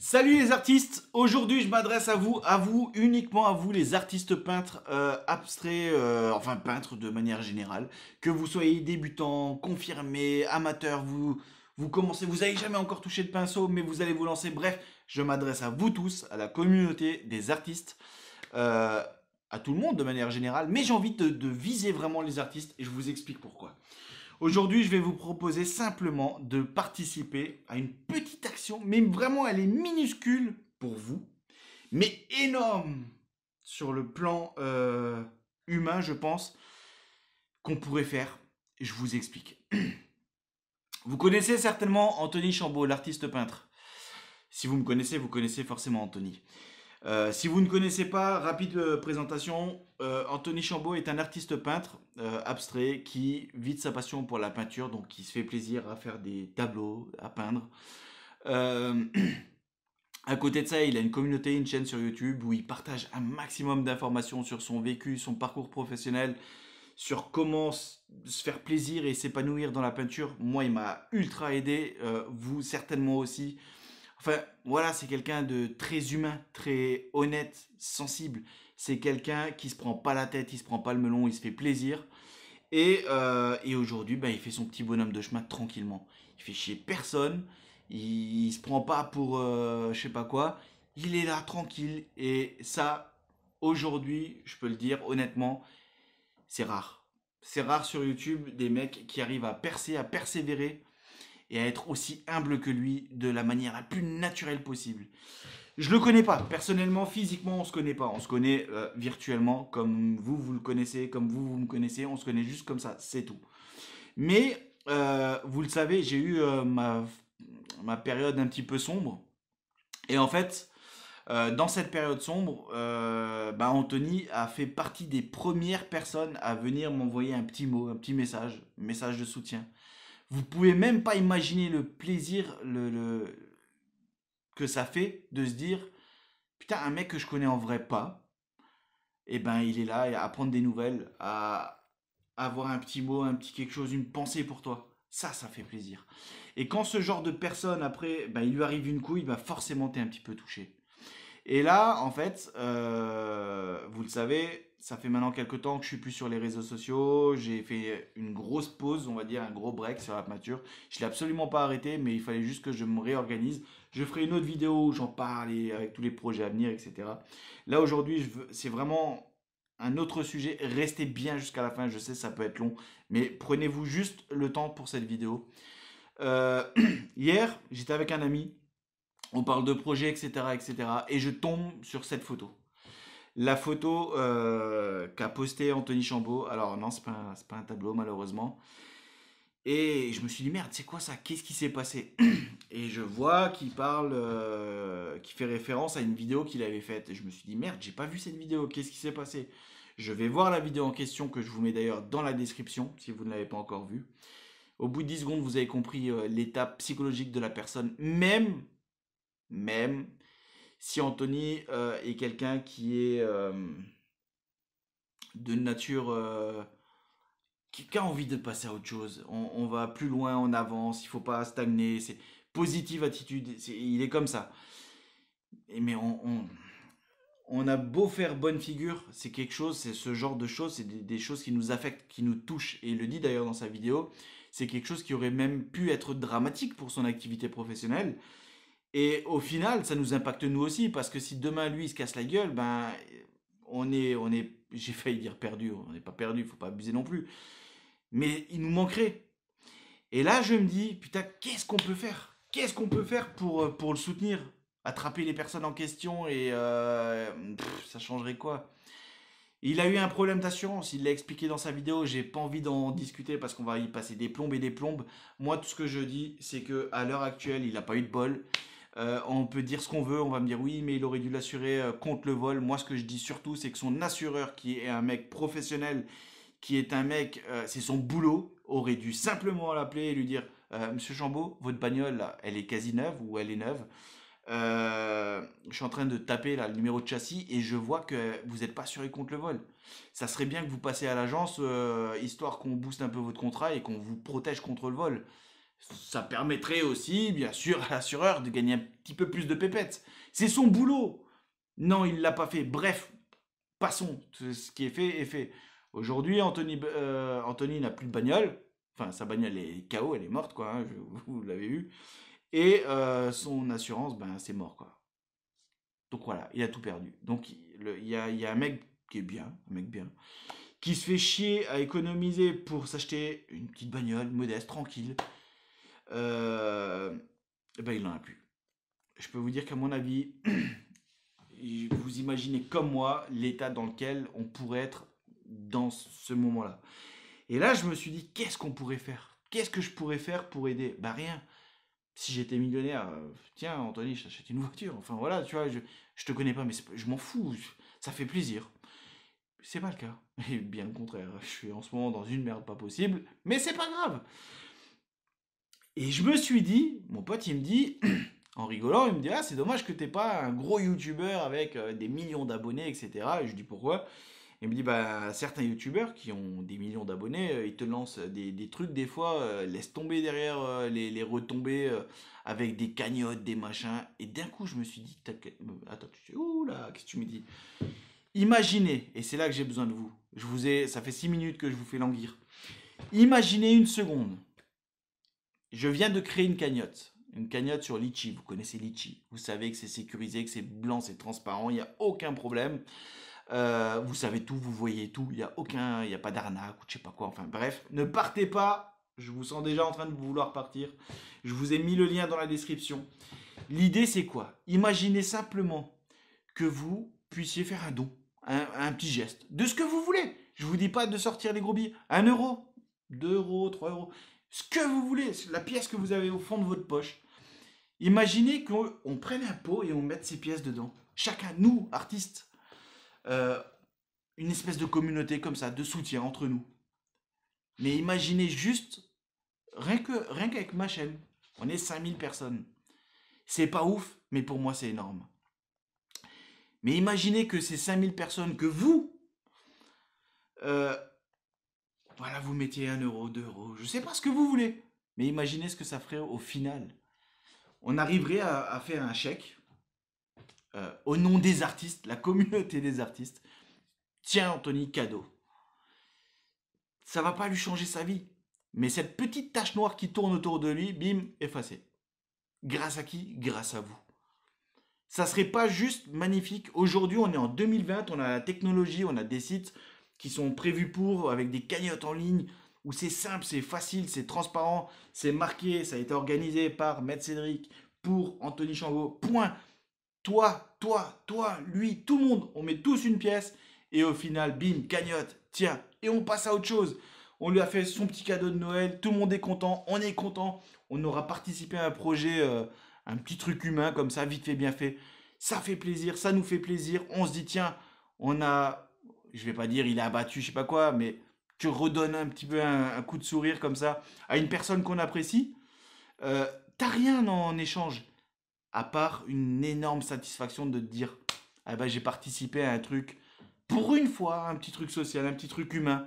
Salut les artistes, aujourd'hui je m'adresse à vous, à vous, uniquement à vous les artistes peintres euh, abstraits, euh, enfin peintres de manière générale, que vous soyez débutants, confirmé, amateurs, vous, vous commencez, vous n'avez jamais encore touché de pinceau mais vous allez vous lancer, bref, je m'adresse à vous tous, à la communauté des artistes. Euh, à tout le monde de manière générale, mais j'ai envie de, viser vraiment les artistes et je vous explique pourquoi. Aujourd'hui, je vais vous proposer simplement de participer à une petite action, mais vraiment elle est minuscule pour vous, mais énorme sur le plan euh, humain, je pense, qu'on pourrait faire. Je vous explique. Vous connaissez certainement Anthony Chambaud, l'artiste peintre. Si vous me connaissez, vous connaissez forcément Anthony. Euh, si vous ne connaissez pas, rapide euh, présentation, euh, Anthony Chambaud est un artiste peintre abstrait qui vide sa passion pour la peinture, donc qui se fait plaisir à faire des tableaux, à peindre. à côté de ça, il a une communauté, une chaîne sur YouTube où il partage un maximum d'informations sur son vécu, son parcours professionnel, sur comment se faire plaisir et s'épanouir dans la peinture. Moi, il m'a ultra aidé, vous certainement aussi. Enfin, voilà, c'est quelqu'un de très humain, très honnête, sensible. C'est quelqu'un qui se prend pas la tête, il se prend pas le melon, il se fait plaisir. Et, euh, et aujourd'hui, ben, il fait son petit bonhomme de chemin tranquillement. Il fait chier personne. Il, il se prend pas pour euh, je sais pas quoi. Il est là tranquille. Et ça, aujourd'hui, je peux le dire honnêtement, c'est rare. C'est rare sur YouTube des mecs qui arrivent à percer, à persévérer et à être aussi humble que lui de la manière la plus naturelle possible. Je le connais pas, personnellement, physiquement, on se connaît pas. On se connaît euh, virtuellement, comme vous, vous le connaissez, comme vous, vous me connaissez. On se connaît juste comme ça, c'est tout. Mais, euh, vous le savez, j'ai eu euh, ma, période un petit peu sombre. Et en fait, dans cette période sombre, bah, Anthony a fait partie des premières personnes à venir m'envoyer un petit mot, un petit message, un message de soutien. Vous pouvez même pas imaginer le plaisir que ça fait de se dire putain un mec que je connais en vrai pas, eh ben il est là à prendre des nouvelles, à avoir un petit mot, un petit quelque chose, une pensée pour toi. Ça, ça fait plaisir. Et quand ce genre de personne, après, ben, il lui arrive une couille, va ben, forcément, es un petit peu touché. Et là, en fait, euh, vous le savez, ça fait maintenant quelques temps que je suis plus sur les réseaux sociaux. J'ai fait une grosse pause, on va dire, un gros break sur la peinture. Je l'ai absolument pas arrêté, mais il fallait juste que je me réorganise. Je ferai une autre vidéo où j'en parle et avec tous les projets à venir, etc. Là aujourd'hui, c'est vraiment un autre sujet. Restez bien jusqu'à la fin. Je sais, ça peut être long, mais prenez-vous juste le temps pour cette vidéo. Euh, hier, j'étais avec un ami. On parle de projets, etc., etc. Et je tombe sur cette photo. La photo euh, qu'a postée Anthony Chambaud, alors non, ce pas, pas un tableau malheureusement. Et je me suis dit, merde, c'est quoi ça Qu'est-ce qui s'est passé Et je vois qu'il parle, euh, qu'il fait référence à une vidéo qu'il avait faite. Et je me suis dit, merde, j'ai pas vu cette vidéo, qu'est-ce qui s'est passé Je vais voir la vidéo en question que je vous mets d'ailleurs dans la description si vous ne l'avez pas encore vue. Au bout de 10 secondes, vous avez compris euh, l'état psychologique de la personne, même, même si Anthony euh, est quelqu'un qui est euh, de nature euh, qui, a envie de passer à autre chose, on, va plus loin, on avance, il faut pas stagner, c'est positive attitude, il est comme ça. mais on, a beau faire bonne figure, c'est quelque chose, c'est ce genre de choses, c'est des, des, choses qui nous affectent, qui nous touchent. Et il le dit d'ailleurs dans sa vidéo, c'est quelque chose qui aurait même pu être dramatique pour son activité professionnelle. Et au final, ça nous impacte nous aussi, parce que si demain lui il se casse la gueule, ben on est, on est, j'ai failli dire perdu, on n'est pas perdu, faut pas abuser non plus. Mais il nous manquerait. Et là, je me dis, putain, qu'est-ce qu'on peut faire Qu'est-ce qu'on peut faire pour, euh, pour le soutenir Attraper les personnes en question et euh, ça changerait quoi il a eu un problème d'assurance, il l'a expliqué dans sa vidéo, j'ai pas envie d'en discuter parce qu'on va y passer des plombes et des plombes. Moi, tout ce que je dis, c'est que à l'heure actuelle, il n'a pas eu de bol. Euh, on peut dire ce qu'on veut, on va me dire oui, mais il aurait dû l'assurer euh, contre le vol. Moi, ce que je dis surtout, c'est que son assureur, qui est un mec professionnel, qui est un mec, euh, c'est son boulot, aurait dû simplement l'appeler et lui dire Monsieur Chambaud, votre bagnole, elle est quasi neuve ou elle est neuve. je suis en train de taper le numéro de châssis et je vois que vous n'êtes pas assuré contre le vol. Ça serait bien que vous passiez à l'agence, histoire qu'on booste un peu votre contrat et qu'on vous protège contre le vol. Ça permettrait aussi, bien sûr, à l'assureur de gagner un petit peu plus de pépettes. C'est son boulot. Non, il ne l'a pas fait. Bref, passons. Ce qui est fait est fait. Aujourd'hui, Anthony, euh, n'a plus de bagnole. Enfin, sa bagnole est KO, elle est morte, quoi. Hein, vous l'avez vu. Et euh, son assurance, ben, c'est mort, quoi. Donc voilà, il a tout perdu. Donc il y a, y a, un mec qui est bien, un mec bien, qui se fait chier à économiser pour s'acheter une petite bagnole modeste, tranquille, euh, eh ben il n'en a plus. Je peux vous dire qu'à mon avis, vous imaginez comme moi l'état dans lequel on pourrait être dans ce moment-là. Et là, je me suis dit, qu'est-ce qu'on pourrait faire Qu'est-ce que je pourrais faire pour aider Bah rien. Si j'étais millionnaire, euh, tiens Anthony, je t'achète une voiture. Enfin voilà, tu vois, je, ne te connais pas, mais je m'en fous. Ça fait plaisir. C'est pas le cas. bien le contraire, je suis en ce moment dans une merde pas possible, mais c'est pas grave. Et je me suis dit, mon pote il me dit, en rigolant, il me dit Ah, c'est dommage que t'es pas un gros youtubeur avec euh, des millions d'abonnés, etc. Et je dis pourquoi Il me dit Bah, certains youtubeurs qui ont des millions d'abonnés, euh, ils te lancent des, des trucs, des fois, euh, laisse tomber derrière les, les, avec des cagnottes, des machins. Et d'un coup, je me suis dit Attends, tu oula, qu'est-ce que tu me dis Imaginez, et c'est là que j'ai besoin de vous. Je vous ai, ça fait 6 minutes que je vous fais languir. Imaginez une seconde je viens de créer une cagnotte. Une cagnotte sur Litchi. Vous connaissez Litchi. Vous savez que c'est sécurisé, que c'est blanc, c'est transparent. Il n'y a aucun problème. Euh, vous savez tout, vous voyez tout. Il n'y a aucun, il a pas d'arnaque ou je sais pas quoi. Enfin bref, ne partez pas. Je vous sens déjà en train de vouloir partir. Je vous ai mis le lien dans la description. L'idée c'est quoi Imaginez simplement que vous puissiez faire un don, un, petit geste, de ce que vous voulez. Je ne vous dis pas de sortir les gros billets. Un euro, 2 euros, 3 euros ce que vous voulez, la pièce que vous avez au fond de votre poche. Imaginez qu'on prenne un pot et on mette ces pièces dedans. Chacun, nous, artistes, euh, une espèce de communauté comme ça, de soutien entre nous. Mais imaginez juste, rien que rien qu'avec ma chaîne, on est 5000 personnes. C'est pas ouf, mais pour moi c'est énorme. Mais imaginez que ces 5000 personnes, que vous, euh, voilà, vous mettez 1 euro, 2 euros, je ne sais pas ce que vous voulez. Mais imaginez ce que ça ferait au final. On arriverait à, faire un chèque euh, au nom des artistes, la communauté des artistes. Tiens, Anthony, cadeau. Ça va pas lui changer sa vie. Mais cette petite tache noire qui tourne autour de lui, bim, effacée. Grâce à qui Grâce à vous. Ça serait pas juste magnifique. Aujourd'hui, on est en 2020, on a la technologie, on a des sites, qui sont prévus pour, avec des cagnottes en ligne, où c'est simple, c'est facile, c'est transparent, c'est marqué, ça a été organisé par Maître Cédric pour Anthony Chambaud. Point. Toi, toi, toi, lui, tout le monde, on met tous une pièce et au final, bim, cagnotte, tiens, et on passe à autre chose. On lui a fait son petit cadeau de Noël, tout le monde est content, on est content, on aura participé à un projet, euh, un petit truc humain comme ça, vite fait, bien fait. Ça fait plaisir, ça nous fait plaisir, on se dit, tiens, on a, je vais pas dire il a abattu, je sais pas quoi, mais tu redonnes un petit peu un, coup de sourire comme ça à une personne qu'on apprécie, euh, t'as rien en échange, à part une énorme satisfaction de te dire ah ben j'ai participé à un truc, pour une fois, un petit truc social, un petit truc humain,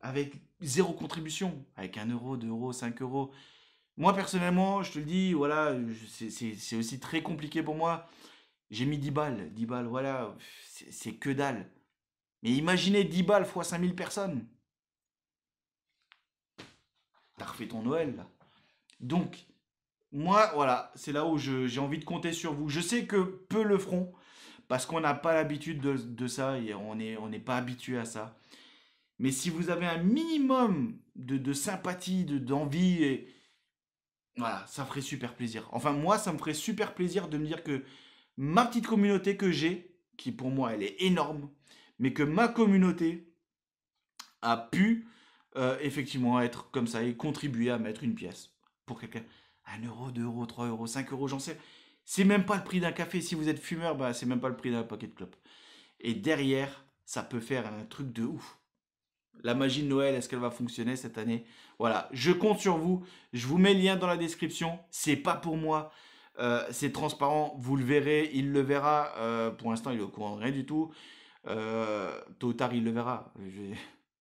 avec zéro contribution, avec un euro, deux euros, 5 euros. Moi personnellement, je te le dis, voilà, c'est aussi très compliqué pour moi. J'ai mis 10 balles, 10 balles, voilà, c'est que dalle imaginez 10 balles fois 5000 personnes. T'as refait ton Noël, Donc, moi, voilà, c'est là où j'ai envie de compter sur vous. Je sais que peu le feront, parce qu'on n'a pas l'habitude de, ça, et on n'est pas habitué à ça. Mais si vous avez un minimum de, sympathie, d'envie, et voilà, ça ferait super plaisir. Enfin, moi, ça me ferait super plaisir de me dire que ma petite communauté que j'ai, qui pour moi, elle est énorme, mais que ma communauté a pu euh, effectivement être comme ça et contribuer à mettre une pièce pour quelqu'un. 1 euro, 2 euros, 3 euros, 5 euros, j'en sais. C'est même pas le prix d'un café. Si vous êtes fumeur, bah, c'est même pas le prix d'un pocket de Et derrière, ça peut faire un truc de ouf. La magie de Noël, est-ce qu'elle va fonctionner cette année Voilà, je compte sur vous. Je vous mets le lien dans la description. C'est pas pour moi. Euh, c'est transparent, vous le verrez, il le verra. Euh, pour l'instant, il est au courant de rien du tout. Euh, tôt ou tard, il le verra.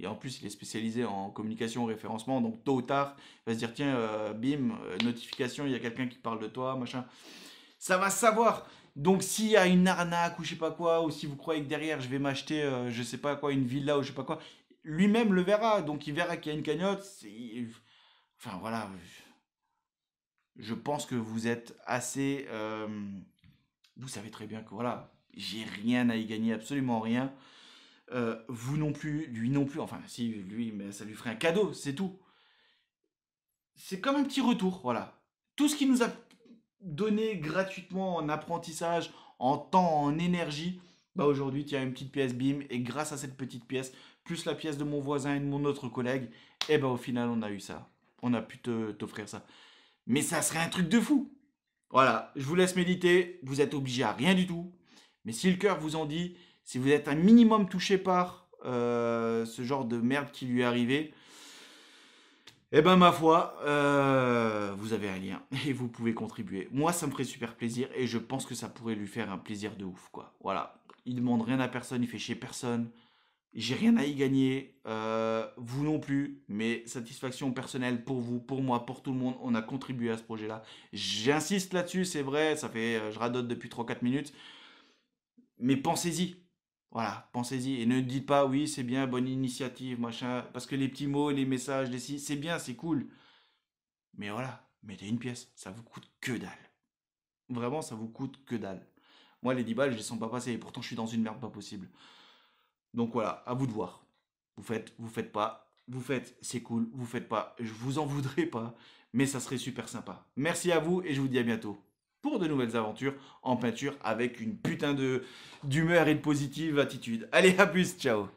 Et en plus, il est spécialisé en communication, référencement. Donc, tôt ou tard, il va se dire tiens, euh, bim, euh, notification, il y a quelqu'un qui parle de toi, machin. Ça va savoir. Donc, s'il y a une arnaque ou je sais pas quoi, ou si vous croyez que derrière, je vais m'acheter, je sais pas quoi, une villa ou je sais pas quoi, lui-même le verra. Donc, il verra qu'il y a une cagnotte. Enfin, voilà. Je pense que vous êtes assez. Vous savez très bien que voilà, j'ai rien à y gagner, absolument rien. Euh, vous non plus, lui non plus, enfin si, lui, mais ça lui ferait un cadeau, c'est tout. C'est comme un petit retour, voilà. Tout ce qu'il nous a donné gratuitement en apprentissage, en temps, en énergie, bah aujourd'hui, tiens, une petite pièce, bim, et grâce à cette petite pièce, plus la pièce de mon voisin et de mon autre collègue, et eh ben bah, au final, on a eu ça. On a pu t'offrir ça. Mais ça serait un truc de fou. Voilà, je vous laisse méditer, vous êtes obligé à rien du tout. Mais si le cœur vous en dit, si vous êtes un minimum touché par euh, ce genre de merde qui lui est arrivé, eh ben ma foi, euh, vous avez un lien et vous pouvez contribuer. Moi, ça me ferait super plaisir et je pense que ça pourrait lui faire un plaisir de ouf, quoi. Voilà, il demande rien à personne, il fait chez personne. J'ai rien à y gagner, euh, vous non plus, mais satisfaction personnelle pour vous, pour moi, pour tout le monde. On a contribué à ce projet-là. J'insiste là-dessus, c'est vrai, ça fait, je radote depuis 3-4 minutes mais pensez-y. Voilà, pensez-y. Et ne dites pas, oui, c'est bien, bonne initiative, machin. Parce que les petits mots, les messages, les c'est bien, c'est cool. Mais voilà, mettez une pièce. Ça vous coûte que dalle. Vraiment, ça vous coûte que dalle. Moi, les 10 balles, je les sens pas passer. Et pourtant, je suis dans une merde pas possible. Donc voilà, à vous de voir. Vous faites, vous faites pas. Vous faites, c'est cool. Vous faites pas. Je vous en voudrais pas. Mais ça serait super sympa. Merci à vous et je vous dis à bientôt pour de nouvelles aventures en peinture avec une putain de d'humeur et de positive attitude. Allez, à plus, ciao